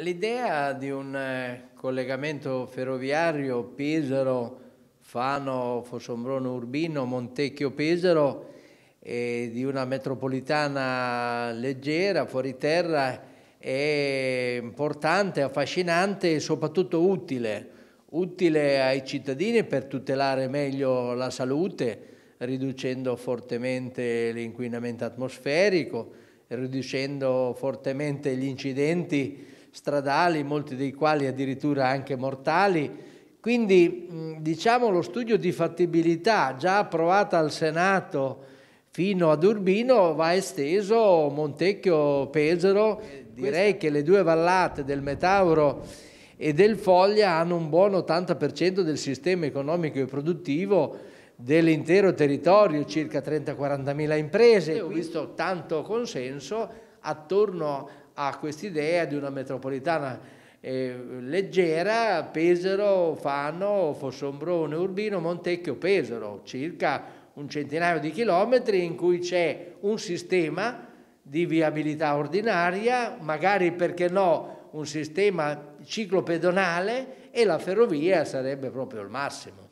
L'idea di un eh, collegamento ferroviario Pesaro, Fano, Fossombrone Urbino, Montecchio Pesaro e di una metropolitana leggera, fuori terra, è importante, affascinante e soprattutto utile. Utile ai cittadini per tutelare meglio la salute, riducendo fortemente l'inquinamento atmosferico, riducendo fortemente gli incidenti stradali, molti dei quali addirittura anche mortali. Quindi diciamo lo studio di fattibilità già approvata al Senato fino ad Urbino va esteso Montecchio Pesaro, eh, direi che le due vallate del Metauro e del Foglia hanno un buon 80% del sistema economico e produttivo dell'intero territorio, circa 30-40 mila imprese. Ho visto tanto consenso attorno ha quest'idea di una metropolitana eh, leggera, Pesaro, Fano, Fossombrone, Urbino, Montecchio, Pesaro, circa un centinaio di chilometri in cui c'è un sistema di viabilità ordinaria, magari perché no un sistema ciclopedonale e la ferrovia sarebbe proprio il massimo.